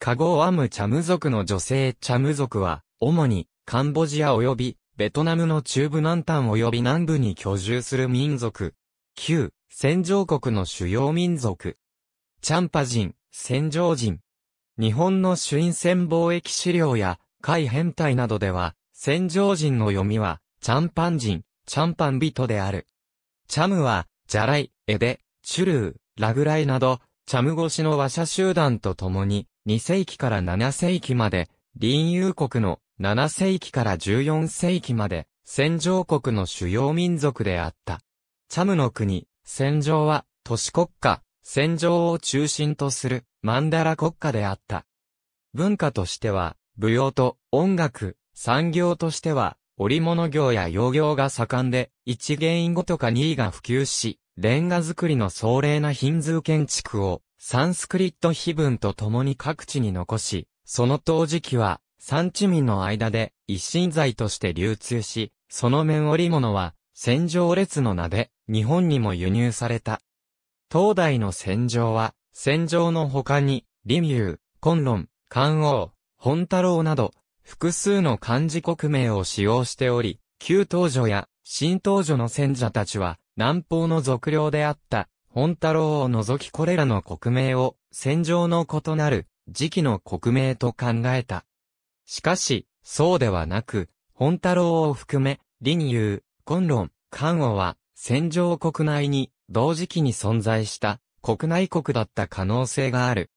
カゴアムチャム族の女性チャム族は、主に、カンボジア及び、ベトナムの中部南端及び南部に居住する民族。旧、戦場国の主要民族。チャンパ人、戦場人。日本の朱印船貿易資料や、海変態などでは、戦場人の読みは、チャンパン人、チャンパン人である。チャムは、ジャライ、エデ、チュルー、ラグライなど、チャム越しの和社集団と共に、2世紀から7世紀まで、林友国の7世紀から14世紀まで、戦場国の主要民族であった。チャムの国、戦場は、都市国家、戦場を中心とする、マンダラ国家であった。文化としては、舞踊と音楽、産業としては、織物業や洋業が盛んで、一元因ごとか2位が普及し、レンガ作りの壮麗なヒンズー建築をサンスクリット碑文と共に各地に残し、その陶磁器は、産地民の間で一心材として流通し、その面織物は、戦場列の名で、日本にも輸入された。東大の戦場は、戦場の他に、リュー、カンオウ、ホ王、本太郎など、複数の漢字国名を使用しており、旧東女や新東女の戦者たちは、南方の俗領であった本太郎を除きこれらの国名を戦場の異なる時期の国名と考えた。しかし、そうではなく、本太郎を含め、林ロ昆論、ン王は戦場国内に同時期に存在した国内国だった可能性がある。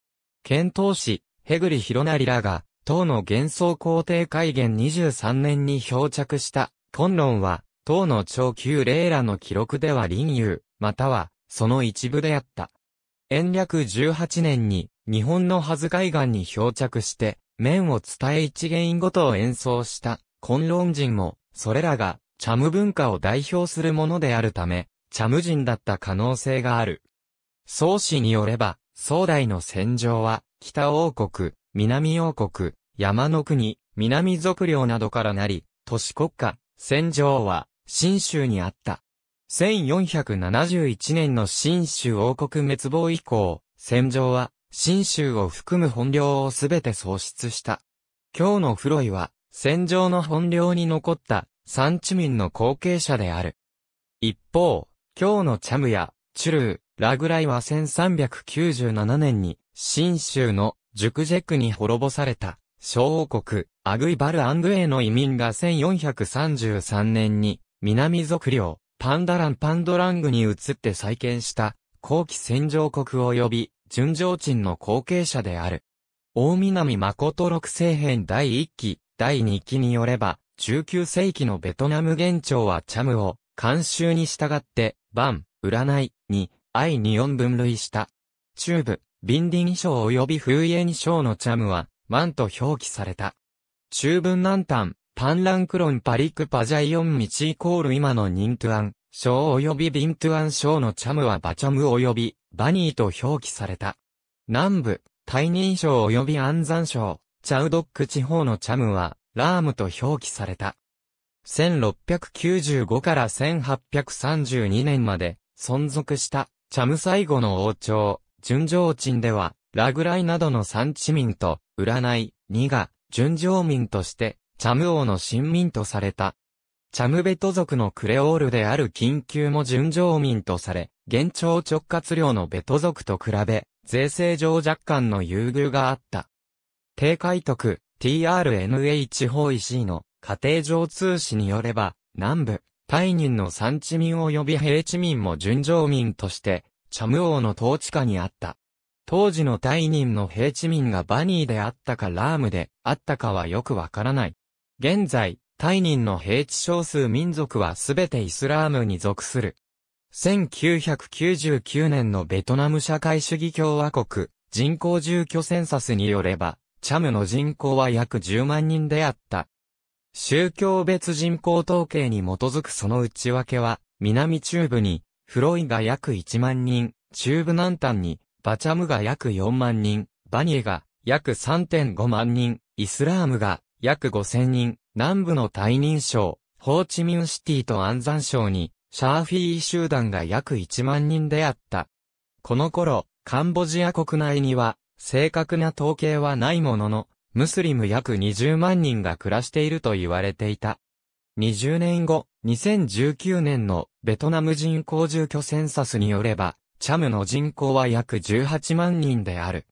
遣唐使、ヘグリヒロナリらが、唐の幻想皇帝改元23年に漂着した、昆論は、唐の長宮霊らの記録では林遊、または、その一部であった。延暦18年に、日本の恥海岸に漂着して、面を伝え一元ごとを演奏した、昆論人も、それらが、チャム文化を代表するものであるため、チャム人だった可能性がある。宋氏によれば、宋代の戦場は、北王国、南王国、山の国、南属領などからなり、都市国家、戦場は、新州にあった。1471年の新州王国滅亡以降、戦場は、新州を含む本領をすべて喪失した。今日のフロイは、戦場の本領に残った三地民の後継者である。一方、今日のチャムや、チュルー、ラグライは1397年に、新州のジュクジェクに滅ぼされた、小王国、アグイバルアングエの移民が1433年に、南族領、パンダランパンドラングに移って再建した、後期戦場国及び、純情鎮の後継者である。大南誠六世編第1期、第2期によれば、19世紀のベトナム元朝はチャムを、慣習に従って、ン、占い、に、愛に四分類した。中部、ビンディン省及びフーイエ省のチャムは、万と表記された。中文南端、パンランクロンパリクパジャイオンミチイコール今のニントゥアン、章及びビントゥアン章のチャムはバチャム及びバニーと表記された。南部、タイニー章及び安ョ章、チャウドック地方のチャムはラームと表記された。1695から1832年まで存続したチャム最後の王朝、純情鎮では、ラグライなどの産地民と、占い、ニが純情民として、チャム王の臣民とされた。チャムベト族のクレオールである緊急も純情民とされ、現状直轄領のベト族と比べ、税制上若干の優遇があった。低海徳 TRNH 法医 C の家庭上通史によれば、南部、タイ人の産地民及び平地民も純情民として、チャム王の統治下にあった。当時のタイ人の平地民がバニーであったかラームであったかはよくわからない。現在、タイ人の平地少数民族はすべてイスラームに属する。1999年のベトナム社会主義共和国人口住居センサスによれば、チャムの人口は約10万人であった。宗教別人口統計に基づくその内訳は、南中部に、フロイが約1万人、中部南端に、バチャムが約4万人、バニエが約3.5万人、イスラームが約5000人、南部の退任省、ホーチミンシティと安山省に、シャーフィー集団が約1万人であった。この頃、カンボジア国内には、正確な統計はないものの、ムスリム約20万人が暮らしていると言われていた。20年後、2019年のベトナム人口住居センサスによれば、チャムの人口は約18万人である。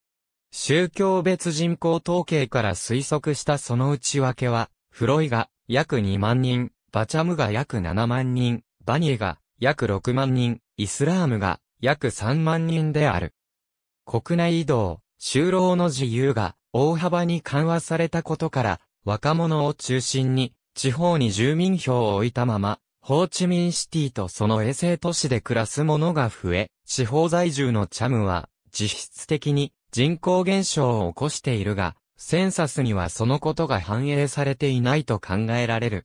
宗教別人口統計から推測したその内訳は、フロイが約2万人、バチャムが約7万人、バニエが約6万人、イスラームが約3万人である。国内移動、就労の自由が大幅に緩和されたことから、若者を中心に地方に住民票を置いたまま、ホーチミンシティとその衛星都市で暮らす者が増え、地方在住のチャムは、実質的に人口減少を起こしているが、センサスにはそのことが反映されていないと考えられる。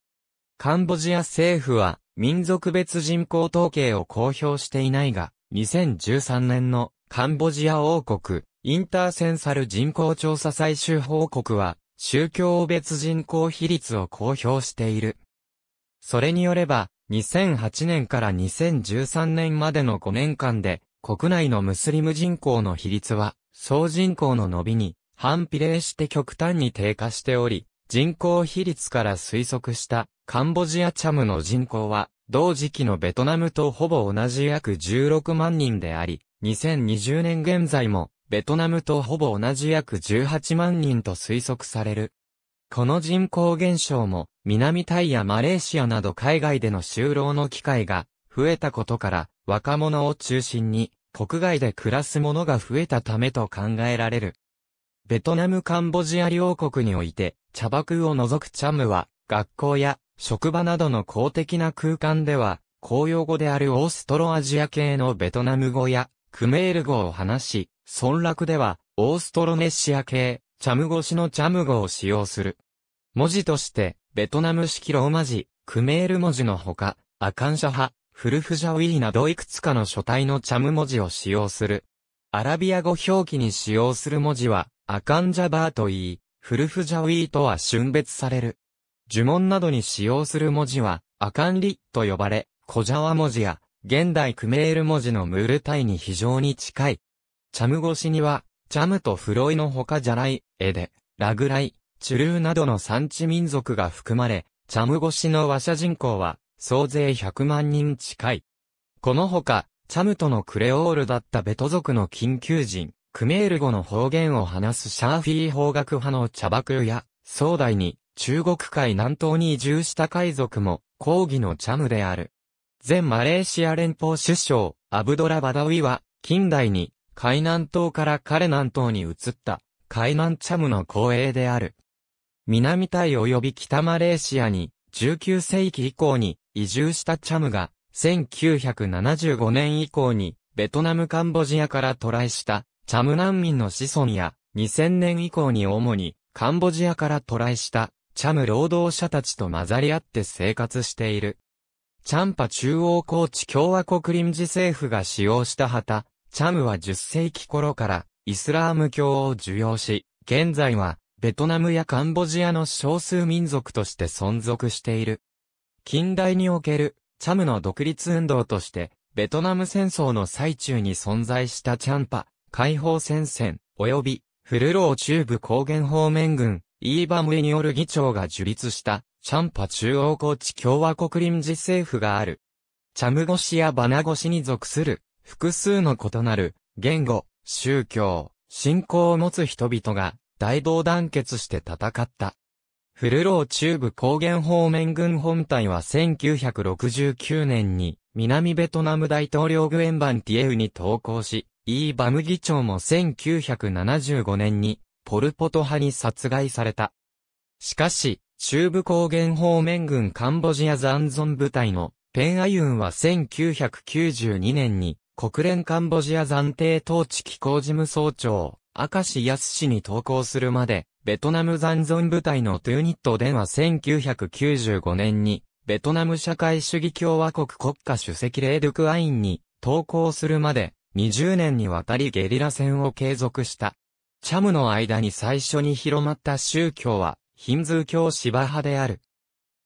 カンボジア政府は民族別人口統計を公表していないが、2013年のカンボジア王国インターセンサル人口調査最終報告は宗教別人口比率を公表している。それによれば、2008年から2013年までの5年間で、国内のムスリム人口の比率は、総人口の伸びに反比例して極端に低下しており、人口比率から推測したカンボジアチャムの人口は、同時期のベトナムとほぼ同じ約16万人であり、2020年現在も、ベトナムとほぼ同じ約18万人と推測される。この人口減少も、南タイやマレーシアなど海外での就労の機会が増えたことから、若者を中心に、国外で暮らす者が増えたためと考えられる。ベトナムカンボジア両国において、茶爆を除くチャムは、学校や職場などの公的な空間では、公用語であるオーストロアジア系のベトナム語やクメール語を話し、村落ではオーストロネシア系、チャム語しのチャム語を使用する。文字として、ベトナム式ローマ字、クメール文字のほか、アカンシャ派、フルフジャウィーなどいくつかの書体のチャム文字を使用する。アラビア語表記に使用する文字は、アカンジャバーと言い、フルフジャウィーとは春別される。呪文などに使用する文字は、アカンリと呼ばれ、コジャワ文字や、現代クメール文字のムール体に非常に近い。チャム越しには、チャムとフロイの他ジャライ、エデ、ラグライ、チュルーなどの産地民族が含まれ、チャム越しの話者人口は、総勢100万人近い。このほか、チャムとのクレオールだったベト族の緊急人、クメール語の方言を話すシャーフィー方角派の茶爆や、壮大に、中国海南東に移住した海賊も、抗議のチャムである。前マレーシア連邦首相、アブドラ・バダウィは、近代に、海南島から彼南島に移った、海南チャムの後衛である。南タイ及び北マレーシアに、19世紀以降に、移住したチャムが、1975年以降に、ベトナムカンボジアから渡来した、チャム難民の子孫や、2000年以降に主に、カンボジアから渡来した、チャム労働者たちと混ざり合って生活している。チャンパ中央高地共和国臨時政府が使用した旗、チャムは10世紀頃からイスラーム教を受容し、現在はベトナムやカンボジアの少数民族として存続している。近代における、チャムの独立運動として、ベトナム戦争の最中に存在したチャンパ、解放戦線、及び、フルロー中部高原方面軍、イーバムイによる議長が樹立した、チャンパ中央高地共和国臨時政府がある。チャム越しやバナ越しに属する、複数の異なる、言語、宗教、信仰を持つ人々が、大同団結して戦った。フルロー中部高原方面軍本隊は1969年に南ベトナム大統領グエンバンティエウに投降し、イーバム議長も1975年にポルポト派に殺害された。しかし、中部高原方面軍カンボジア残存部隊のペンアユンは1992年に国連カンボジア暫定統治機構事務総長明石康氏に投降するまで、ベトナム残存部隊のトゥーニットでは1995年に、ベトナム社会主義共和国国家主席レードクアインに投降するまで、20年にわたりゲリラ戦を継続した。チャムの間に最初に広まった宗教は、ヒンズー教芝派である。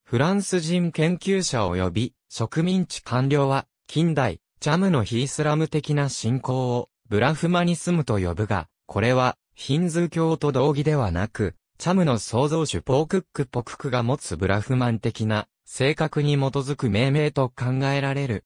フランス人研究者及び植民地官僚は近代、チャムのヒースラム的な信仰をブラフマニスムと呼ぶが、これは、ヒンズー教と同義ではなく、チャムの創造主ポークックポククが持つブラフマン的な、性格に基づく命名と考えられる。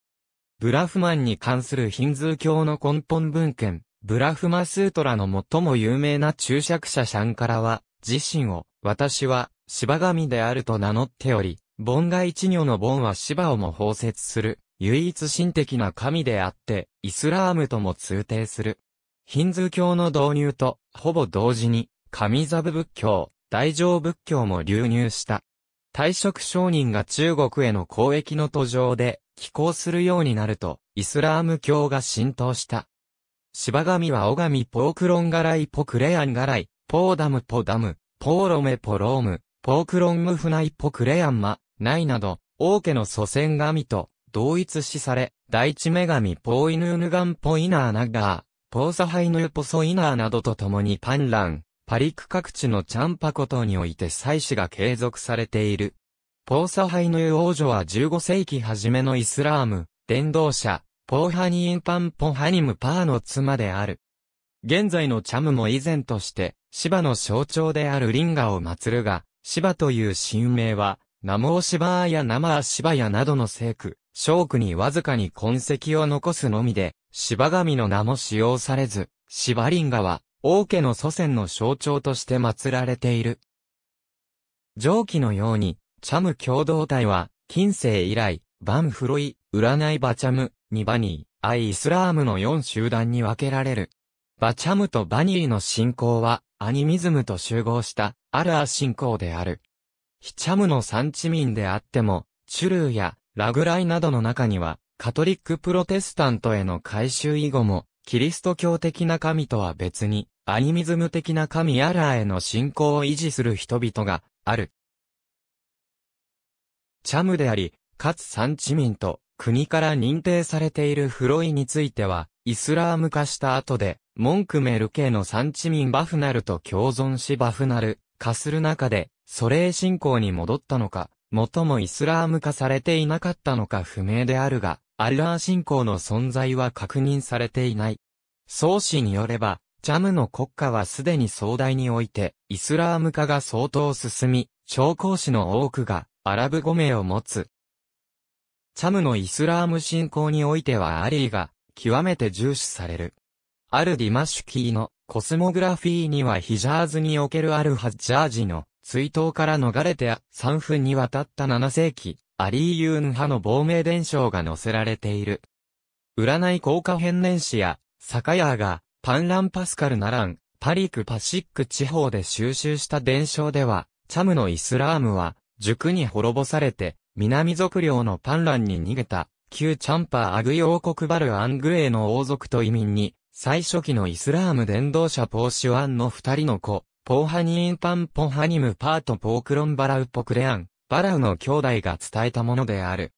ブラフマンに関するヒンズー教の根本文献、ブラフマスートラの最も有名な注釈者シャンカラは、自身を、私は、芝神であると名乗っており、盆が一女の盆は芝をも包摂する、唯一神的な神であって、イスラームとも通定する。ヒンズー教の導入と、ほぼ同時に、神座部仏教、大乗仏教も流入した。退職商人が中国への交易の途上で寄港するようになると、イスラーム教が浸透した。芝神はオガミポークロンガライポクレアンガライ、ポーダムポダム、ポーロメポローム、ポークロンムフナイポクレアンマ、ナイなど、王家の祖先神と同一視され、第一女神ポーイヌーヌガンポイナーナガー、ポーサハイヌーポソイナーなどと共にパンラン、パリク各地のチャンパコ島において祭祀が継続されている。ポーサハイヌー王女は15世紀初めのイスラーム、伝道者、ポーハニーンパンポハニムパーの妻である。現在のチャムも以前として、芝の象徴であるリンガを祀るが、芝という神名は、ナモーシバーやナマーシバヤなどの聖句、小区にわずかに痕跡を残すのみで、芝神の名も使用されず、芝リンガは、王家の祖先の象徴として祀られている。上記のように、チャム共同体は、近世以来、バンフロイ、占いバチャム、ニバニー、アイ・イスラームの4集団に分けられる。バチャムとバニーの信仰は、アニミズムと集合した、アラー信仰である。ヒチャムの産地民であっても、チュルーやラグライなどの中には、カトリックプロテスタントへの改修以後も、キリスト教的な神とは別に、アニミズム的な神アラーへの信仰を維持する人々が、ある。チャムであり、かつ産地民と、国から認定されているフロイについては、イスラーム化した後で、モンクメル系の産地民バフナルと共存しバフナル、化する中で、ソレー信仰に戻ったのか、もともイスラーム化されていなかったのか不明であるが、アッラー信仰の存在は確認されていない。創始によれば、チャムの国家はすでに壮大において、イスラーム化が相当進み、商工士の多くが、アラブ語名を持つ。チャムのイスラーム信仰においてはアリーが、極めて重視される。あるディマシュキーの、コスモグラフィーにはヒジャーズにおけるアル・ハッジャージの、追悼から逃れて3分にわたった7世紀、アリーユーン派の亡命伝承が載せられている。占い効果変年史や、酒屋が、パンランパスカルナラン、パリクパシック地方で収集した伝承では、チャムのイスラームは、塾に滅ぼされて、南族領のパンランに逃げた、旧チャンパーアグイ王国バルアングエーの王族と移民に、最初期のイスラーム伝道者ポーシュアンの二人の子、ポーハニーンパンポハニムパートポークロンバラウポクレアン、バラウの兄弟が伝えたものである。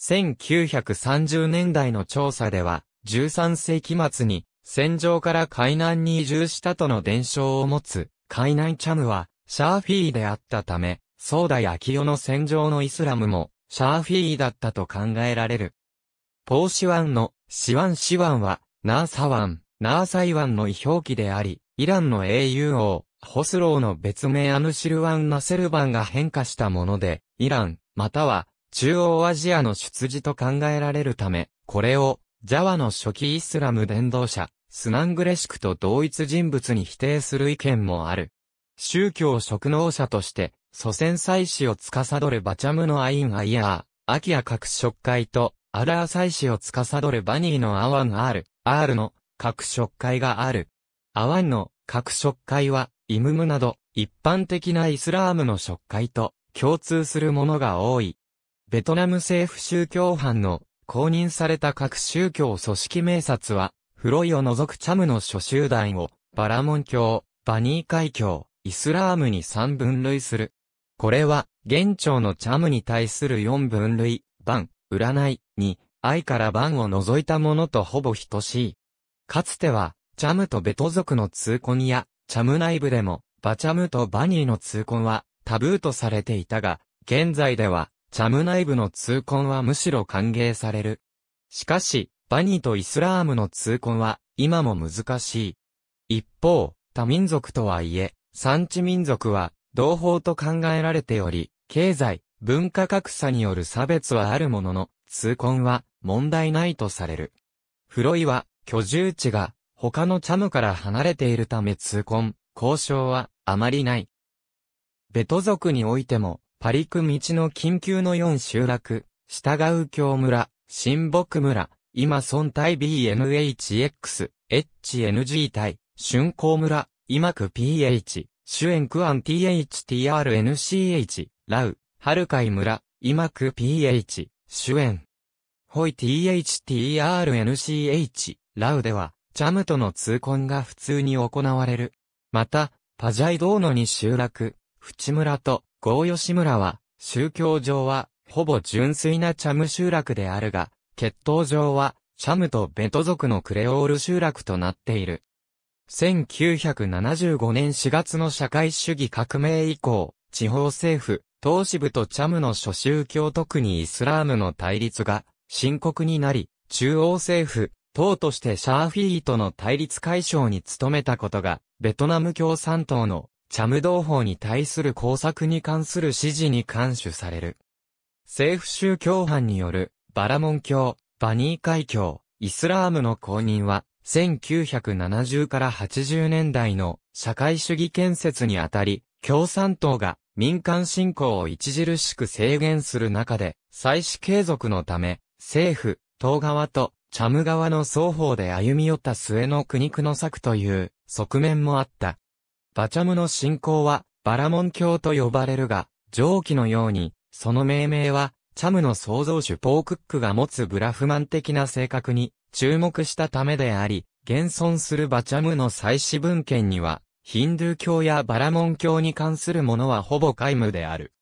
1930年代の調査では、13世紀末に、戦場から海南に移住したとの伝承を持つ、海南チャムは、シャーフィーであったため、ソーダやキヨの戦場のイスラムも、シャーフィーだったと考えられる。ポーシワンの、シワンシワンは、ナーサワン、ナーサイワンの異表記であり、イランの英雄王、ホスローの別名アヌシルワン・ナセルバンが変化したもので、イラン、または中央アジアの出自と考えられるため、これを、ジャワの初期イスラム伝道者、スナングレシクと同一人物に否定する意見もある。宗教職能者として、祖先祭祀を司るバチャムのアイン・アイアー、アキア各食会と、アラー祭祀を司るバニーのアワン・アール、アールの各食会がある。アワンの各食会は、イムムなど、一般的なイスラームの食会と共通するものが多い。ベトナム政府宗教犯の公認された各宗教組織名札は、フロイを除くチャムの諸集団を、バラモン教、バニー海教、イスラームに3分類する。これは、現庁のチャムに対する4分類、番、占い、に、愛から番を除いたものとほぼ等しい。かつては、チャムとベト族の通婚や、チャム内部でも、バチャムとバニーの痛恨はタブーとされていたが、現在では、チャム内部の痛恨はむしろ歓迎される。しかし、バニーとイスラームの痛恨は、今も難しい。一方、他民族とはいえ、産地民族は、同胞と考えられており、経済、文化格差による差別はあるものの、痛恨は問題ないとされる。フロイは、居住地が他のチャムから離れているため痛恨、交渉はあまりない。ベト族においても、パリク道の緊急の4集落、従う京村、新木村、今村対 BNHX、HNG 対、春光村、今区 PH、主演区ン THTRNCH、ラウ、春海村、今区 PH、主演。ホイ THTRNCH、ラウでは、チャムとの通婚が普通に行われる。また、パジャイ道野に集落、淵村と郷吉村は、宗教上は、ほぼ純粋なチャム集落であるが、血統上は、チャムとベト族のクレオール集落となっている。1975年4月の社会主義革命以降、地方政府、東支部とチャムの諸宗教特にイスラームの対立が深刻になり、中央政府、党としてシャーフィーとの対立解消に努めたことが、ベトナム共産党のチャム同胞に対する工作に関する指示に監守される。政府宗教犯によるバラモン教、バニー海峡、イスラームの公認は、1970から80年代の社会主義建設にあたり、共産党が民間信仰を著しく制限する中で、祭祀継続のため、政府、党側とチャム側の双方で歩み寄った末の苦肉の策という側面もあった。バチャムの信仰はバラモン教と呼ばれるが、上記のように、その命名は、チャムの創造主ポークックが持つブラフマン的な性格に注目したためであり、現存するバチャムの祭祀文献には、ヒンドゥー教やバラモン教に関するものはほぼ皆無である。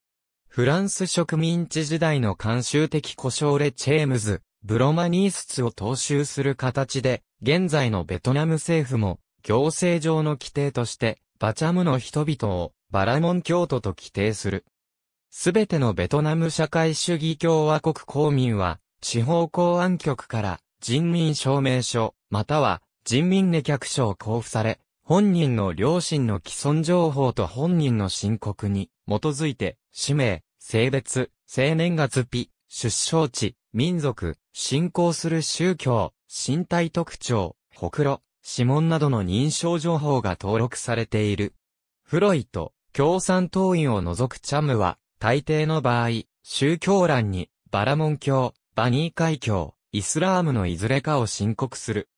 フランス植民地時代の慣習的故障レ・チェームズ、ブロマニースツを踏襲する形で、現在のベトナム政府も、行政上の規定として、バチャムの人々を、バラモン教徒と規定する。すべてのベトナム社会主義共和国公民は、地方公安局から、人民証明書、または、人民ネ客書を交付され、本人の両親の既存情報と本人の申告に基づいて、氏名、性別、生年月日、出生地、民族、信仰する宗教、身体特徴、ほくろ、指紋などの認証情報が登録されている。フロイト、共産党員を除くチャムは、大抵の場合、宗教欄に、バラモン教、バニー海峡、イスラームのいずれかを申告する。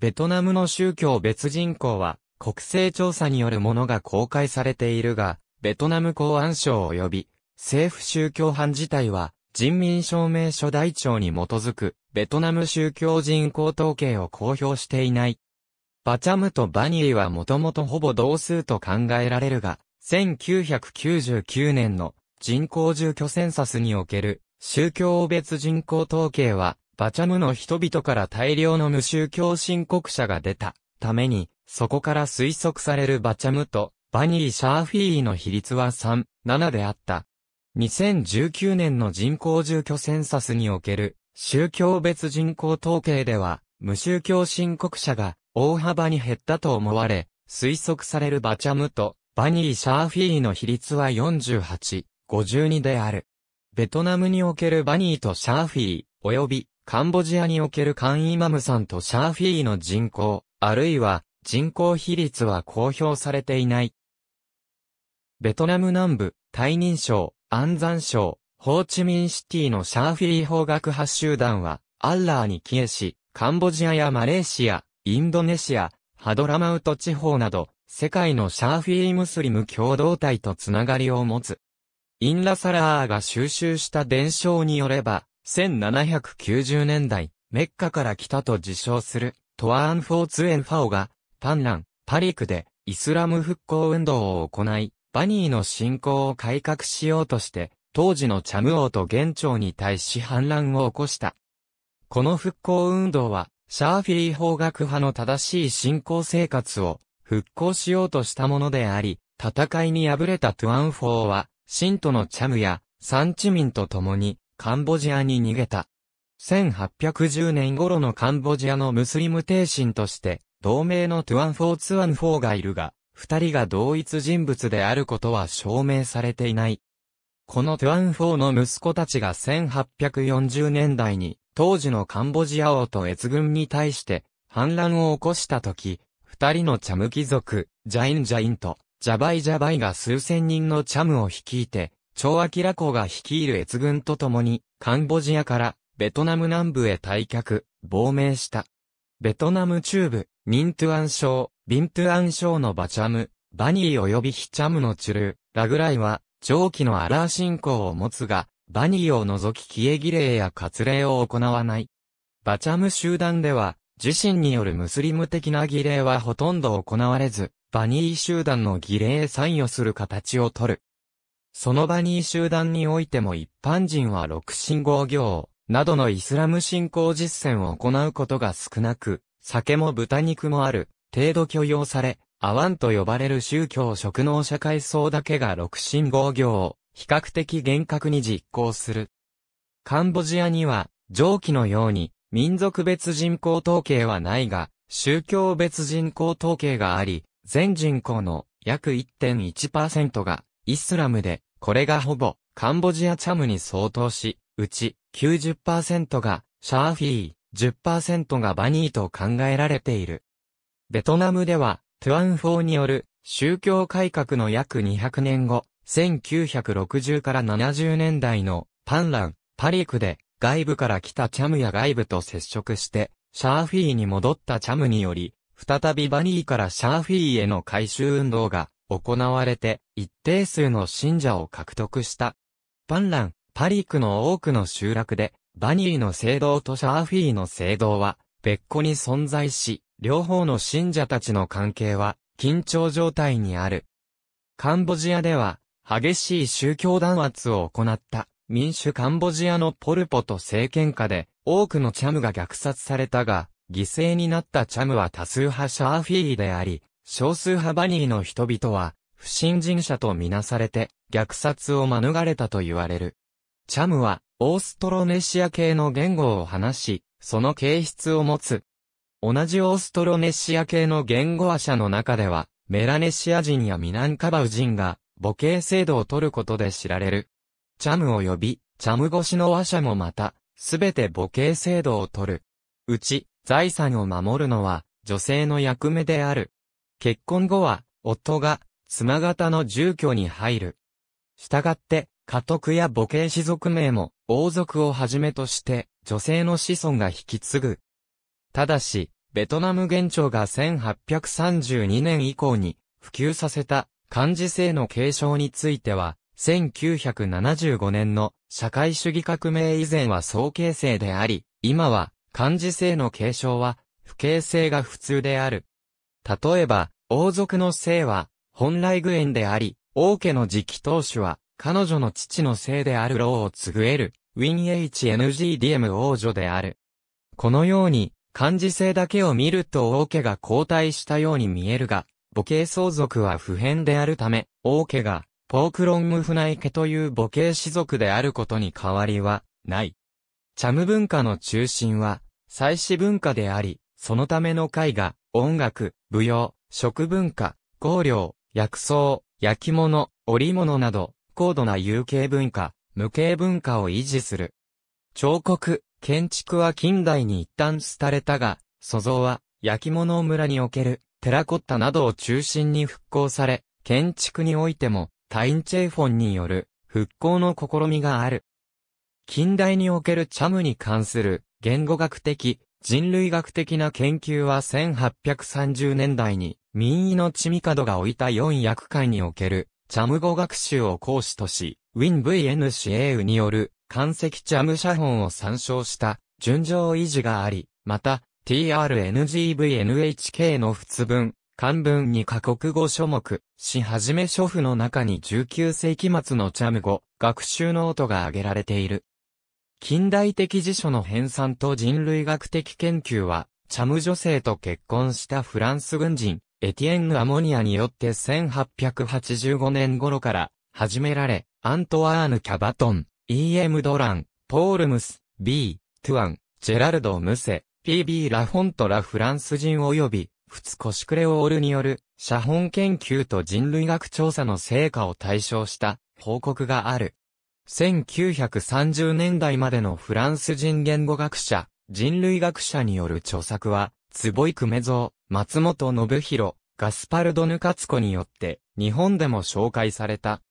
ベトナムの宗教別人口は、国勢調査によるものが公開されているが、ベトナム公安省及び、政府宗教犯自体は、人民証明書台帳に基づく、ベトナム宗教人口統計を公表していない。バチャムとバニーはもともとほぼ同数と考えられるが、1999年の人口住居センサスにおける宗教別人口統計は、バチャムの人々から大量の無宗教申告者が出たために、そこから推測されるバチャムとバニー・シャーフィーの比率は3、7であった。2019年の人口住居センサスにおける宗教別人口統計では、無宗教申告者が大幅に減ったと思われ、推測されるバチャムとバニー・シャーフィーの比率は48、52である。ベトナムにおけるバニーとシャーフィー、及びカンボジアにおけるカンイマムさんとシャーフィーの人口、あるいは人口比率は公表されていない。ベトナム南部、タイ人省、安山省、ホーチミンシティのシャーフィー法学派集団は、アッラーに帰依し、カンボジアやマレーシア、インドネシア、ハドラマウト地方など、世界のシャーフィームスリム共同体とつながりを持つ。インラサラーが収集した伝承によれば、1790年代、メッカから来たと自称する、トアーン・フォーツ・エン・ファオが、パンラン、パリクで、イスラム復興運動を行い、バニーの信仰を改革しようとして、当時のチャム王と元朝に対し反乱を起こした。この復興運動は、シャーフィリー法学派の正しい信仰生活を復興しようとしたものであり、戦いに敗れたトゥアンフォーは、信徒のチャムや、サチミ民と共に、カンボジアに逃げた。1810年頃のカンボジアのムスリム帝神として、同盟のトゥアンフォーツアンフォーがいるが、二人が同一人物であることは証明されていない。このトゥアンフォーの息子たちが1840年代に、当時のカンボジア王と越軍に対して反乱を起こした時、二人のチャム貴族、ジャインジャインと、ジャバイジャバイが数千人のチャムを率いて、超アキラ公が率いる越軍と共に、カンボジアからベトナム南部へ退却、亡命した。ベトナム中部、ミントゥアン省、ビンプアンショーのバチャム、バニー及びヒチャムのチュル、ラグライは、蒸気のアラー信仰を持つが、バニーを除きキエギレーや活礼を行わない。バチャム集団では、自身によるムスリム的な儀礼はほとんど行われず、バニー集団の儀礼へ参与する形をとる。そのバニー集団においても一般人は六信号行、などのイスラム信仰実践を行うことが少なく、酒も豚肉もある、程度許容され、アワンと呼ばれる宗教職能社会層だけが六信号業を比較的厳格に実行する。カンボジアには、上記のように、民族別人口統計はないが、宗教別人口統計があり、全人口の約1.1%がイスラムで、これがほぼカンボジアチャムに相当し、うち90%がシャーフィー、10%がバニーと考えられている。ベトナムでは、トゥアンフォーによる宗教改革の約200年後、1960から70年代のパンラン、パリクで外部から来たチャムや外部と接触して、シャーフィーに戻ったチャムにより、再びバニーからシャーフィーへの回収運動が行われて、一定数の信者を獲得した。パンラン、パリクの多くの集落で、バニーの聖堂とシャーフィーの聖堂は、別個に存在し、両方の信者たちの関係は、緊張状態にある。カンボジアでは、激しい宗教弾圧を行った民主カンボジアのポルポと政権下で多くのチャムが虐殺されたが、犠牲になったチャムは多数派シャーフィーであり、少数派バニーの人々は不信心者とみなされて虐殺を免れたと言われる。チャムはオーストロネシア系の言語を話し、その形質を持つ同じオーストロネシア系の言語話者の中では、メラネシア人やミナンカバウ人が、母系制度を取ることで知られる。チャム及び、チャム越しの話者もまた、すべて母系制度を取る。うち、財産を守るのは、女性の役目である。結婚後は、夫が、妻方の住居に入る。したがって、家督や母系氏族名も、王族をはじめとして、女性の子孫が引き継ぐ。ただし、ベトナム元朝が1832年以降に普及させた漢字性の継承については、1975年の社会主義革命以前は総形成であり、今は漢字性の継承は不形成が普通である。例えば、王族の姓は本来具縁であり、王家の直期当主は彼女の父の姓である老を継ぐえる、WinHNGDM 王女である。このように、漢字性だけを見ると王家が交代したように見えるが、母系相続は普遍であるため、王家が、ポークロンムフナイ家という母系氏族であることに変わりは、ない。チャム文化の中心は、祭祀文化であり、そのための絵画、音楽、舞踊、食文化、香料、薬草、焼き物、織物など、高度な有形文化、無形文化を維持する。彫刻、建築は近代に一旦廃れたが、塑造は焼き物村におけるテラコッタなどを中心に復興され、建築においてもタインチェイフォンによる復興の試みがある。近代におけるチャムに関する言語学的、人類学的な研究は1830年代に民意のチミカドが置いた4役会におけるチャム語学習を講師とし、ウィン VNCA による関石チャム写本を参照した順情維持があり、また TRNGVNHK の仏文、漢文に過国語書目、しはじめ書譜の中に19世紀末のチャム語、学習ノートが挙げられている。近代的辞書の編纂と人類学的研究は、チャム女性と結婚したフランス軍人、エティエンヌ・アモニアによって1885年頃から始められ、アントワーヌ・キャバトン、E.M. ドラン、ポールムス、B、トゥアン、ジェラルド・ムセ、P.B. ラフォントラフランス人及び、フツコシクレオールによる、写本研究と人類学調査の成果を対象した報告がある。1930年代までのフランス人言語学者、人類学者による著作は、坪井メゾ蔵、松本信弘、ガスパルド・ヌカツコによって、日本でも紹介された。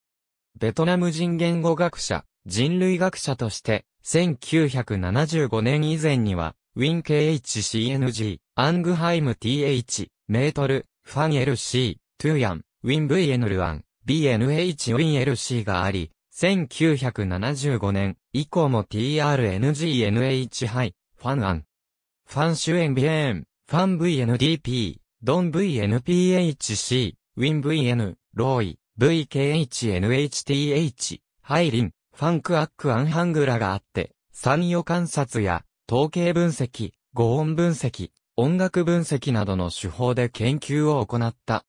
ベトナム人言語学者、人類学者として、1975年以前には、ウィン KHCNG、アングハイム TH、メートル、ファン LC、トゥーヤン、ウィン v n ルアン、BNH ウィン LC があり、1975年以降も TRNGNH ハイ、ファンアン、ファンシュエンビエン、ファン VNDP、ドン VNPHC、ウィン VN、ローイ、VKHNHTH、ハイリン、ファンクアックアンハングラがあって、産業観察や、統計分析、語音分析、音楽分析などの手法で研究を行った。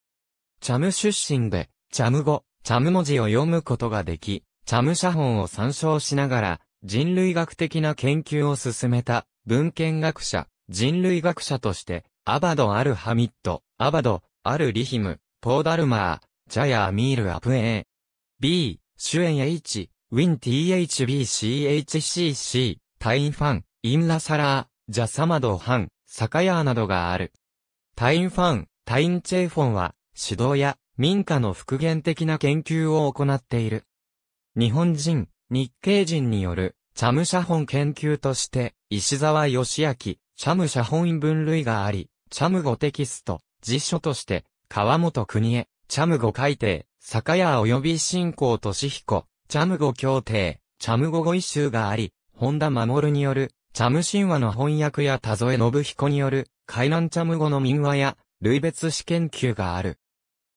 チャム出身で、チャム語、チャム文字を読むことができ、チャム写本を参照しながら、人類学的な研究を進めた、文献学者、人類学者として、アバド・アル・ハミット、アバド、アル・リヒム、ポーダルマー、ジャヤ・アミール・アプエー。B、主演 H、WinTHBCHCC、タインファン、インラサラー、ジャサマドハン、サカヤーなどがある。タインファン、タインチェーフォンは、指導や民家の復元的な研究を行っている。日本人、日系人による、チャム写本研究として、石沢義明、チャム写本分類があり、チャム語テキスト、辞書として、川本国江、チャム語改定、酒屋及び信仰俊彦、チャム語協定、チャム語語一集があり、本田守による、チャム神話の翻訳や田添信彦による、海南チャム語の民話や、類別史研究がある。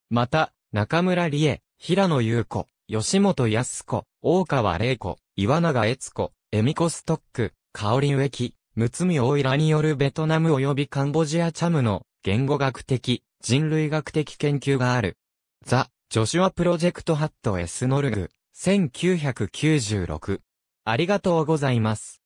また、中村理恵、平野優子、吉本康子、大川玲子、岩永悦子、恵美子ストック、香織植木、むつみ大いらによるベトナム及びカンボジアチャムの言語学的、人類学的研究がある。ザ・ジョシュア・プロジェクト・ハット・エスノルグ、1996。ありがとうございます。